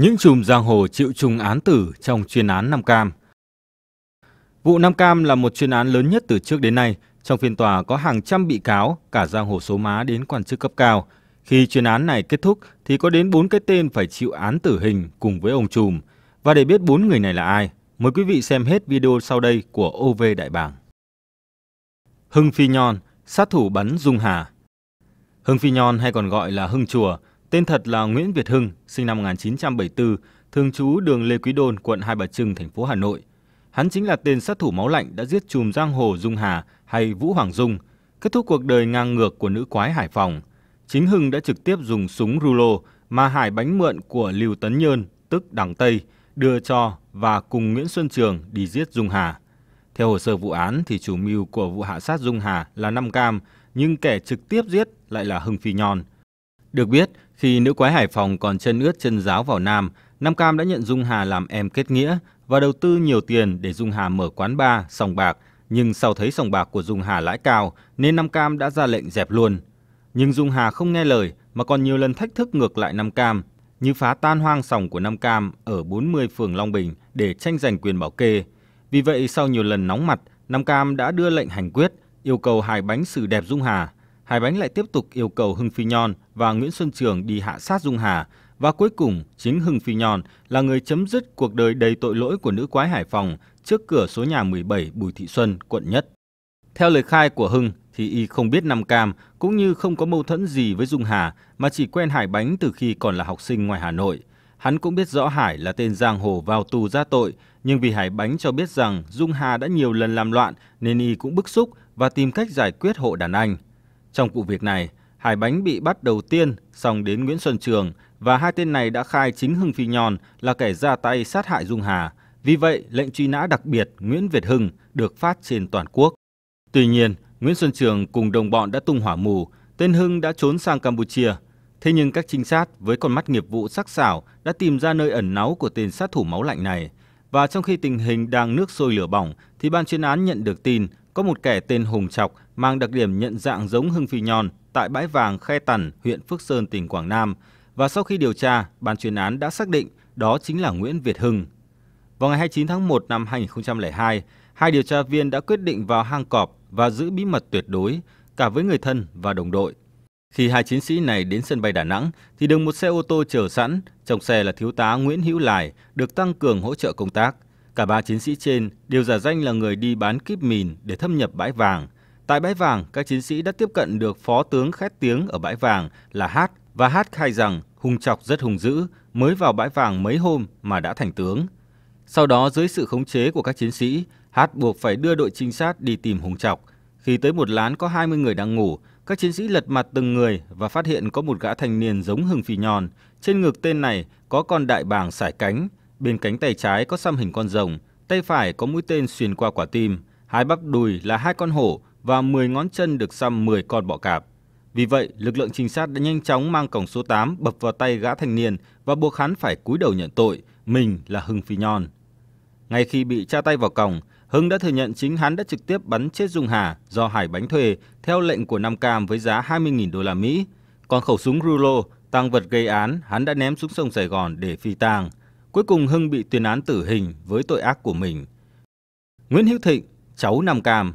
Những chùm giang hồ chịu chung án tử trong chuyên án Nam Cam. Vụ Nam Cam là một chuyên án lớn nhất từ trước đến nay. Trong phiên tòa có hàng trăm bị cáo, cả giang hồ số má đến quan chức cấp cao. Khi chuyên án này kết thúc thì có đến 4 cái tên phải chịu án tử hình cùng với ông chùm. Và để biết 4 người này là ai, mời quý vị xem hết video sau đây của OV Đại Bàng. Hưng Phi Nhon, sát thủ bắn Dung Hà Hưng Phi Nhon hay còn gọi là Hưng Chùa Tên thật là Nguyễn Việt Hưng, sinh năm 1974, thường trú đường Lê Quý Đôn, quận Hai Bà Trưng, thành phố Hà Nội. Hắn chính là tên sát thủ máu lạnh đã giết chùm giang hồ Dung Hà hay Vũ Hoàng Dung, kết thúc cuộc đời ngang ngược của nữ quái Hải Phòng. Chính Hưng đã trực tiếp dùng súng rulo mà Hải bánh mượn của Lưu Tấn Nhơn, tức Đảng Tây, đưa cho và cùng Nguyễn Xuân Trường đi giết Dung Hà. Theo hồ sơ vụ án thì chủ mưu của vụ hạ sát Dung Hà là Nam Cam, nhưng kẻ trực tiếp giết lại là Hưng Phi Nhon – được biết, khi nữ quái Hải Phòng còn chân ướt chân giáo vào Nam, Nam Cam đã nhận Dung Hà làm em kết nghĩa và đầu tư nhiều tiền để Dung Hà mở quán bar, sòng bạc. Nhưng sau thấy sòng bạc của Dung Hà lãi cao nên Nam Cam đã ra lệnh dẹp luôn. Nhưng Dung Hà không nghe lời mà còn nhiều lần thách thức ngược lại Nam Cam, như phá tan hoang sòng của Nam Cam ở 40 phường Long Bình để tranh giành quyền bảo kê. Vì vậy sau nhiều lần nóng mặt, Nam Cam đã đưa lệnh hành quyết, yêu cầu hài bánh xử đẹp Dung Hà. Hải Bánh lại tiếp tục yêu cầu Hưng Phi Nhon và Nguyễn Xuân Trường đi hạ sát Dung Hà và cuối cùng chính Hưng Phi Nhon là người chấm dứt cuộc đời đầy tội lỗi của nữ quái Hải Phòng trước cửa số nhà 17 Bùi Thị Xuân, quận Nhất. Theo lời khai của Hưng thì y không biết Nam Cam cũng như không có mâu thuẫn gì với Dung Hà mà chỉ quen Hải Bánh từ khi còn là học sinh ngoài Hà Nội. Hắn cũng biết rõ Hải là tên giang hồ vào tù ra tội, nhưng vì Hải Bánh cho biết rằng Dung Hà đã nhiều lần làm loạn nên y cũng bức xúc và tìm cách giải quyết hộ đàn anh. Trong vụ việc này, Hải Bánh bị bắt đầu tiên, xong đến Nguyễn Xuân Trường và hai tên này đã khai chính Hưng Phi nhòn là kẻ ra tay sát hại Dung Hà. Vì vậy, lệnh truy nã đặc biệt Nguyễn Việt Hưng được phát trên toàn quốc. Tuy nhiên, Nguyễn Xuân Trường cùng đồng bọn đã tung hỏa mù, tên Hưng đã trốn sang Campuchia. Thế nhưng các trinh sát với con mắt nghiệp vụ sắc sảo đã tìm ra nơi ẩn náu của tên sát thủ máu lạnh này. Và trong khi tình hình đang nước sôi lửa bỏng thì ban chuyên án nhận được tin có một kẻ tên Hùng Chọc mang đặc điểm nhận dạng giống Hưng Phi Nhon tại bãi vàng Khe Tần, huyện Phước Sơn, tỉnh Quảng Nam. Và sau khi điều tra, ban chuyên án đã xác định đó chính là Nguyễn Việt Hưng. Vào ngày 29 tháng 1 năm 2002, hai điều tra viên đã quyết định vào hang cọp và giữ bí mật tuyệt đối cả với người thân và đồng đội. Khi hai chiến sĩ này đến sân bay Đà Nẵng thì được một xe ô tô chờ sẵn, trong xe là thiếu tá Nguyễn Hữu Lài được tăng cường hỗ trợ công tác – Cả ba chiến sĩ trên đều giả danh là người đi bán kíp mìn để thâm nhập bãi vàng. Tại bãi vàng, các chiến sĩ đã tiếp cận được phó tướng khét tiếng ở bãi vàng là Hát và Hát khai rằng Hùng Chọc rất hùng dữ, mới vào bãi vàng mấy hôm mà đã thành tướng. Sau đó dưới sự khống chế của các chiến sĩ, Hát buộc phải đưa đội trinh sát đi tìm Hùng Chọc. Khi tới một lán có 20 người đang ngủ, các chiến sĩ lật mặt từng người và phát hiện có một gã thanh niên giống hừng phì nhòn. Trên ngực tên này có con đại bàng sải cánh, Bên cánh tay trái có xăm hình con rồng, tay phải có mũi tên xuyên qua quả tim, hai bắp đùi là hai con hổ và 10 ngón chân được xăm 10 con bọ cạp. Vì vậy, lực lượng trinh sát đã nhanh chóng mang cổng số 8 bập vào tay gã thanh niên và buộc hắn phải cúi đầu nhận tội, mình là Hưng Phi Nhon. Ngay khi bị tra tay vào cổng, Hưng đã thừa nhận chính hắn đã trực tiếp bắn chết Dung Hà do Hải bánh thuê theo lệnh của Nam Cam với giá 20.000 đô la Mỹ. Còn khẩu súng Rulo, tăng vật gây án, hắn đã ném xuống sông Sài Gòn để phi tang. Cuối cùng Hưng bị tuyên án tử hình với tội ác của mình. Nguyễn Hữu Thịnh, cháu Nam Cam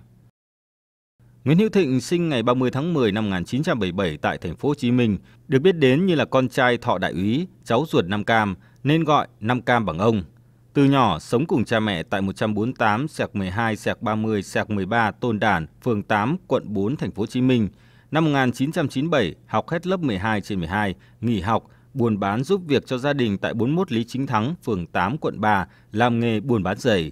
Nguyễn Hữu Thịnh sinh ngày 30 tháng 10 năm 1977 tại thành phố Hồ Chí Minh, được biết đến như là con trai Thọ Đại úy, cháu ruột Nam Cam, nên gọi Nam Cam bằng ông. Từ nhỏ sống cùng cha mẹ tại 148 sẹc 12 sẹc 30 sẹc 13 Tôn Đản, phường 8, quận 4, thành phố Hồ Chí Minh. Năm 1997, học hết lớp 12 trên 12, nghỉ học buôn bán giúp việc cho gia đình tại 41 Lý Chính Thắng, phường 8, quận 3, làm nghề buôn bán giày.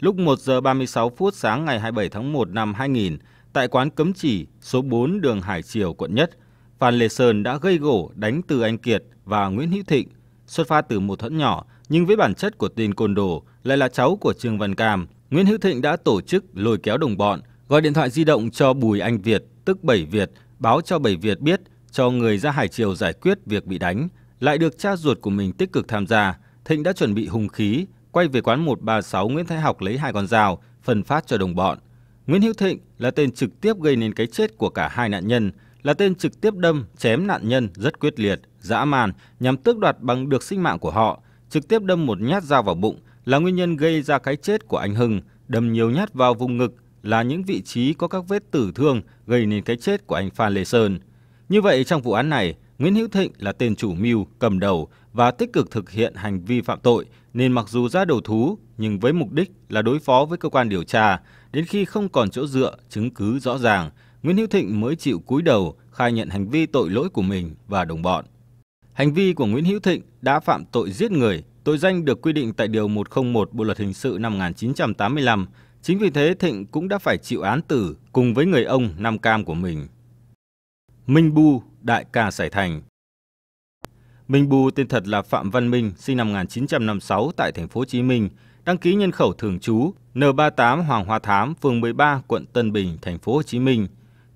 Lúc 1 giờ 36 phút sáng ngày 27 tháng 1 năm 2000, tại quán Cấm Chỉ, số 4 đường Hải Triều, quận Nhất, Phan Lê Sơn đã gây gỗ đánh từ Anh Kiệt và Nguyễn Hữu Thịnh, xuất phát từ một thuẫn nhỏ nhưng với bản chất của tên côn đồ lại là cháu của Trương Văn Cam, Nguyễn Hữu Thịnh đã tổ chức lôi kéo đồng bọn, gọi điện thoại di động cho Bùi Anh Việt, tức Bảy Việt, báo cho Bảy Việt biết – cho người ra hải triều giải quyết việc bị đánh, lại được cha ruột của mình tích cực tham gia, Thịnh đã chuẩn bị hung khí, quay về quán 136 Nguyễn Thái Học lấy hai con dao, phân phát cho đồng bọn. Nguyễn Hữu Thịnh là tên trực tiếp gây nên cái chết của cả hai nạn nhân, là tên trực tiếp đâm, chém nạn nhân rất quyết liệt, dã man nhằm tước đoạt bằng được sinh mạng của họ, trực tiếp đâm một nhát dao vào bụng là nguyên nhân gây ra cái chết của anh Hưng, đâm nhiều nhát vào vùng ngực là những vị trí có các vết tử thương gây nên cái chết của anh Phan Lê Sơn. Như vậy trong vụ án này, Nguyễn Hữu Thịnh là tên chủ mưu, cầm đầu và tích cực thực hiện hành vi phạm tội nên mặc dù ra đầu thú nhưng với mục đích là đối phó với cơ quan điều tra, đến khi không còn chỗ dựa, chứng cứ rõ ràng, Nguyễn Hữu Thịnh mới chịu cúi đầu khai nhận hành vi tội lỗi của mình và đồng bọn. Hành vi của Nguyễn Hữu Thịnh đã phạm tội giết người, tội danh được quy định tại Điều 101 Bộ Luật Hình sự năm 1985. Chính vì thế Thịnh cũng đã phải chịu án tử cùng với người ông Nam Cam của mình. Minh Bu, đại ca Sài Thành. Minh Bu tên thật là Phạm Văn Minh, sinh năm 1956 tại thành phố Hồ Chí Minh, đăng ký nhân khẩu thường trú N38 Hoàng Hoa Thám, phường 13, quận Tân Bình, thành phố Hồ Chí Minh.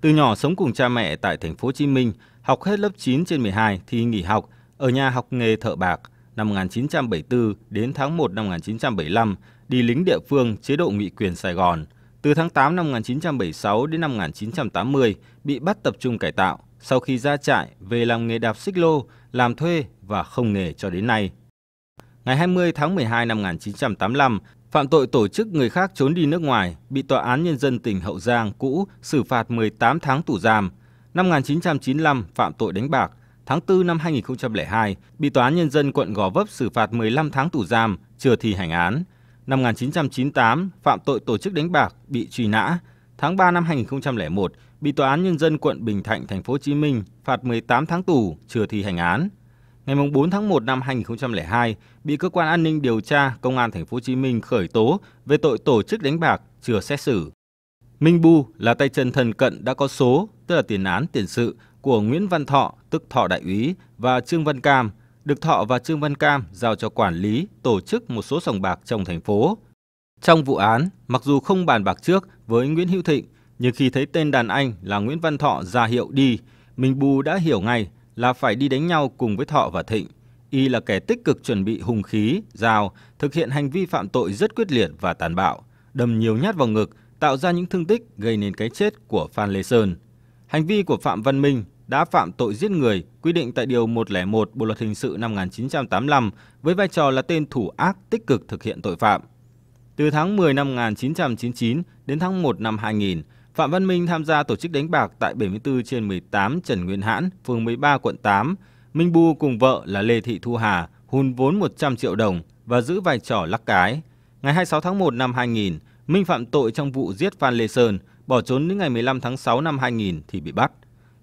Từ nhỏ sống cùng cha mẹ tại thành phố Hồ Chí Minh, học hết lớp 9 trên 12 thì nghỉ học, ở nhà học nghề thợ bạc. Năm 1974 đến tháng 1 năm 1975, đi lính địa phương chế độ nghị quyền Sài Gòn – từ tháng 8 năm 1976 đến năm 1980 bị bắt tập trung cải tạo, sau khi ra trại về làm nghề đạp xích lô, làm thuê và không nghề cho đến nay. Ngày 20 tháng 12 năm 1985, phạm tội tổ chức người khác trốn đi nước ngoài bị Tòa án Nhân dân tỉnh Hậu Giang cũ xử phạt 18 tháng tù giam. Năm 1995, phạm tội đánh bạc. Tháng 4 năm 2002, bị Tòa án Nhân dân quận Gò Vấp xử phạt 15 tháng tù giam, chưa thi hành án năm 1998 phạm tội tổ chức đánh bạc bị truy nã, tháng 3 năm 2001 bị tòa án nhân dân quận Bình Thạnh thành phố Hồ Chí Minh phạt 18 tháng tù chưa thi hành án. Ngày 4 tháng 1 năm 2002 bị cơ quan an ninh điều tra công an thành phố Hồ Chí Minh khởi tố về tội tổ chức đánh bạc chưa xét xử. Minh Bu là tay chân thần cận đã có số, tức là tiền án tiền sự của Nguyễn Văn Thọ, tức Thọ đại úy và Trương Văn Cam, được Thọ và Trương Văn Cam giao cho quản lý, tổ chức một số sòng bạc trong thành phố. Trong vụ án, mặc dù không bàn bạc trước với Nguyễn Hữu Thịnh, nhưng khi thấy tên đàn anh là Nguyễn Văn Thọ ra hiệu đi, Minh Bù đã hiểu ngay là phải đi đánh nhau cùng với Thọ và Thịnh. Y là kẻ tích cực chuẩn bị hung khí, dao, thực hiện hành vi phạm tội rất quyết liệt và tàn bạo, đâm nhiều nhát vào ngực, tạo ra những thương tích gây nên cái chết của Phan Lê Sơn. Hành vi của Phạm Văn Minh đã phạm tội giết người quy định tại Điều 101 Bộ Luật Hình sự năm 1985 với vai trò là tên thủ ác tích cực thực hiện tội phạm. Từ tháng 10 năm 1999 đến tháng 1 năm 2000, Phạm Văn Minh tham gia tổ chức đánh bạc tại 74 trên 18 Trần Nguyên Hãn, phường 13, quận 8. Minh Bu cùng vợ là Lê Thị Thu Hà hùn vốn 100 triệu đồng và giữ vai trò lắc cái. Ngày 26 tháng 1 năm 2000, Minh phạm tội trong vụ giết Phan Lê Sơn, bỏ trốn đến ngày 15 tháng 6 năm 2000 thì bị bắt.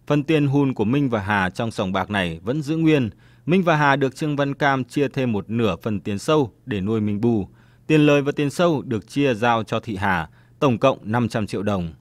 Phần tiền hùn của Minh và Hà trong sòng bạc này vẫn giữ nguyên. Minh và Hà được Trương Văn Cam chia thêm một nửa phần tiền sâu để nuôi Minh Bù. Tiền lời và tiền sâu được chia giao cho Thị Hà, tổng cộng 500 triệu đồng.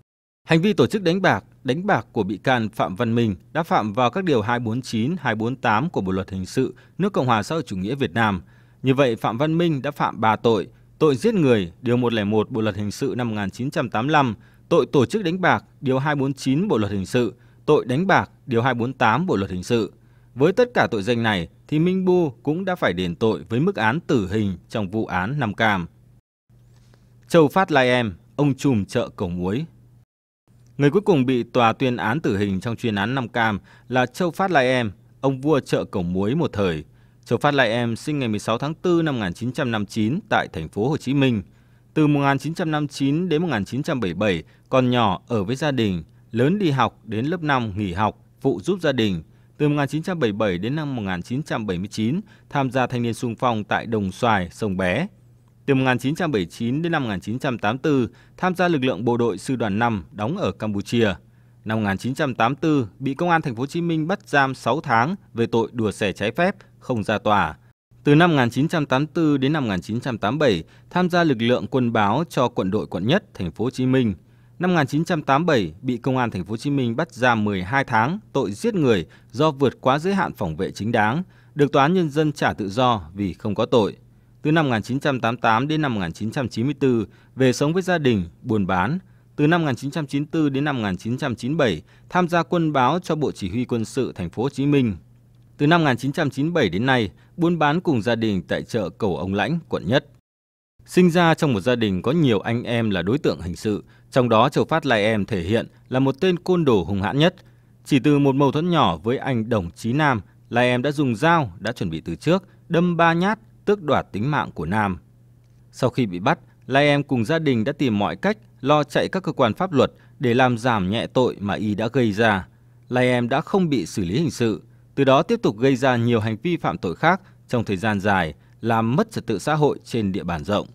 Hành vi tổ chức đánh bạc, đánh bạc của bị can Phạm Văn Minh đã phạm vào các điều 249, 248 của Bộ luật hình sự nước Cộng hòa xã hội chủ nghĩa Việt Nam. Như vậy Phạm Văn Minh đã phạm 3 tội: tội giết người, điều 101 Bộ luật hình sự năm 1985, tội tổ chức đánh bạc, điều 249 Bộ luật hình sự tội đánh bạc, điều 248 Bộ luật hình sự. Với tất cả tội danh này thì Minh Bu cũng đã phải đền tội với mức án tử hình trong vụ án Nam Cam. Châu Phát Lai Em, ông trùm chợ cổng muối. Người cuối cùng bị tòa tuyên án tử hình trong chuyên án Nam Cam là Châu Phát Lai Em, ông vua chợ cổng muối một thời. Châu Phát Lai Em sinh ngày 16 tháng 4 năm 1959 tại thành phố Hồ Chí Minh. Từ 1959 đến 1977, còn nhỏ ở với gia đình – Lớn đi học đến lớp 5 nghỉ học, phụ giúp gia đình. Từ 1977 đến năm 1979, tham gia thanh niên sung phong tại Đồng Xoài, Sông Bé. Từ 1979 đến năm 1984, tham gia lực lượng bộ đội sư đoàn 5 đóng ở Campuchia. Năm 1984, bị công an thành phố Hồ Chí Minh bắt giam 6 tháng về tội đùa xẻ trái phép, không ra tòa. Từ năm 1984 đến năm 1987, tham gia lực lượng quân báo cho quận đội quận nhất thành phố Hồ Chí Minh. Năm 1987 bị công an thành phố Hồ Chí Minh bắt giam 12 tháng tội giết người do vượt quá giới hạn phòng vệ chính đáng, được tòa án nhân dân trả tự do vì không có tội. Từ năm 1988 đến năm 1994 về sống với gia đình, buôn bán. Từ năm 1994 đến năm 1997 tham gia quân báo cho Bộ Chỉ huy Quân sự thành phố Hồ Chí Minh. Từ năm 1997 đến nay buôn bán cùng gia đình tại chợ Cầu Ông Lãnh, quận Nhất. Sinh ra trong một gia đình có nhiều anh em là đối tượng hình sự, trong đó Châu Phát Lai Em thể hiện là một tên côn đồ hung hãn nhất. Chỉ từ một mâu thuẫn nhỏ với anh Đồng Chí Nam, Lai Em đã dùng dao đã chuẩn bị từ trước đâm ba nhát tước đoạt tính mạng của Nam. Sau khi bị bắt, Lai Em cùng gia đình đã tìm mọi cách lo chạy các cơ quan pháp luật để làm giảm nhẹ tội mà y đã gây ra. Lai Em đã không bị xử lý hình sự, từ đó tiếp tục gây ra nhiều hành vi phạm tội khác trong thời gian dài, làm mất trật tự xã hội trên địa bàn rộng.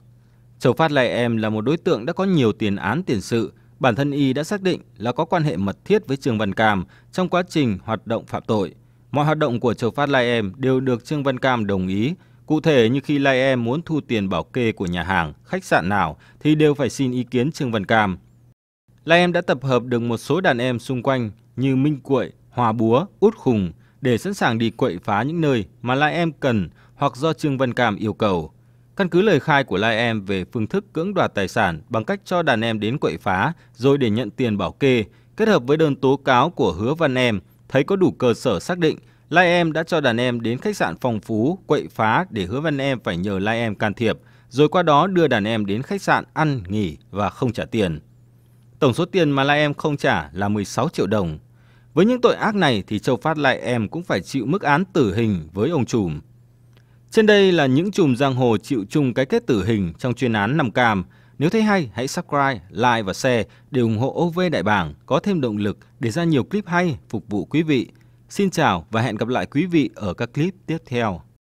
Châu Phát Lai Em là một đối tượng đã có nhiều tiền án tiền sự, bản thân y đã xác định là có quan hệ mật thiết với Trương Văn Cam trong quá trình hoạt động phạm tội. Mọi hoạt động của Châu Phát Lai Em đều được Trương Văn Cam đồng ý, cụ thể như khi Lai Em muốn thu tiền bảo kê của nhà hàng, khách sạn nào thì đều phải xin ý kiến Trương Văn Cam. Lai Em đã tập hợp được một số đàn em xung quanh như Minh Quậy, Hòa Búa, Út Khùng để sẵn sàng đi quậy phá những nơi mà Lai Em cần hoặc do Trương Văn Cam yêu cầu. Căn cứ lời khai của Lai Em về phương thức cưỡng đoạt tài sản bằng cách cho đàn em đến quậy phá rồi để nhận tiền bảo kê, kết hợp với đơn tố cáo của Hứa Văn Em, thấy có đủ cơ sở xác định Lai Em đã cho đàn em đến khách sạn Phong Phú quậy phá để Hứa Văn Em phải nhờ Lai Em can thiệp, rồi qua đó đưa đàn em đến khách sạn ăn, nghỉ và không trả tiền. Tổng số tiền mà Lai Em không trả là 16 triệu đồng. Với những tội ác này thì Châu Phát Lai Em cũng phải chịu mức án tử hình với ông trùm. Trên đây là những chùm giang hồ chịu chung cái kết tử hình trong chuyên án nằm cam. Nếu thấy hay, hãy subscribe, like và share để ủng hộ OV Đại Bảng có thêm động lực để ra nhiều clip hay phục vụ quý vị. Xin chào và hẹn gặp lại quý vị ở các clip tiếp theo.